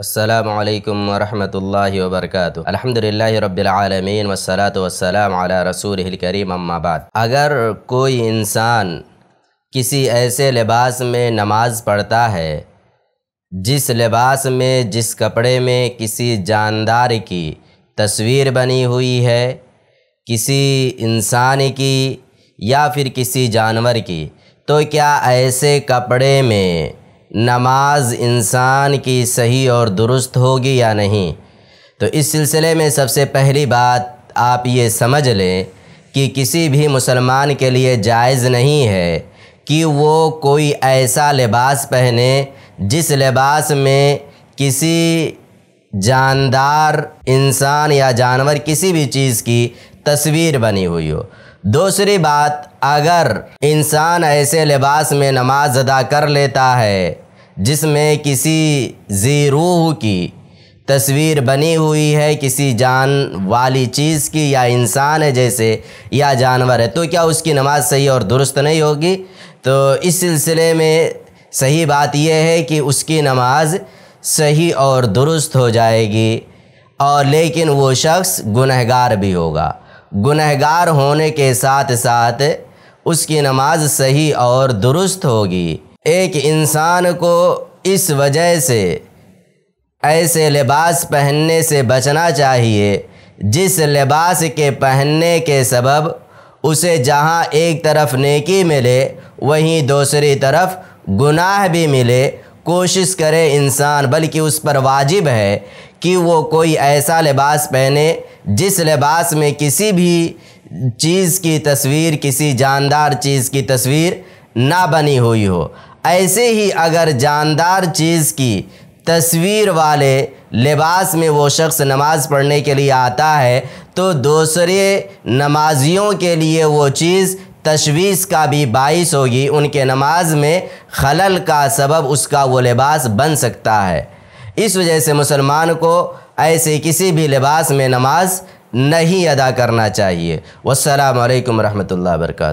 असलकम वरहमल वबरक अलहमदिल्ला रबालमीन वसलात वसलाम रसूल करीम अम्माबाद अगर कोई इंसान किसी ऐसे लिबास में नमाज़ पढ़ता है जिस लिबास में जिस कपड़े में किसी जानदार की तस्वीर बनी हुई है किसी इंसान की या फिर किसी जानवर की तो क्या ऐसे कपड़े में नमाज इंसान की सही और दुरुस्त होगी या नहीं तो इस सिलसिले में सबसे पहली बात आप ये समझ लें कि किसी भी मुसलमान के लिए जायज़ नहीं है कि वो कोई ऐसा लिबास पहने जिस लिबास में किसी जानदार इंसान या जानवर किसी भी चीज़ की तस्वीर बनी हुई हो दूसरी बात अगर इंसान ऐसे लिबास में नमाज अदा कर लेता है जिसमें किसी ज़ीरूह की तस्वीर बनी हुई है किसी जान वाली चीज़ की या इंसान है जैसे या जानवर है तो क्या उसकी नमाज सही और दुरुस्त नहीं होगी तो इस सिलसिले में सही बात यह है कि उसकी नमाज सही और दुरुस्त हो जाएगी और लेकिन वो शख्स गुनहगार भी होगा गुनहगार होने के साथ साथ उसकी नमाज सही और दुरुस्त होगी एक इंसान को इस वजह से ऐसे लिबास पहनने से बचना चाहिए जिस लिबास के पहनने के सबब उसे जहाँ एक तरफ नेकी मिले वहीं दूसरी तरफ गुनाह भी मिले कोशिश करे इंसान बल्कि उस पर वाजिब है कि वो कोई ऐसा लिबास पहने जिस लिबास में किसी भी चीज़ की तस्वीर किसी जानदार चीज़ की तस्वीर ना बनी हुई हो ऐसे ही अगर जानदार चीज़ की तस्वीर वाले लिबास में वो शख्स नमाज़ पढ़ने के लिए आता है तो दूसरे नमाजियों के लिए वो चीज़ तशवीश का भी बाइस होगी उनके नमाज में खलल का सबब उसका वो लिबास बन सकता है इस वजह से मुसलमान को ऐसे किसी भी लिबास में नमाज नहीं अदा करना चाहिए वालकम वरहमल वर्का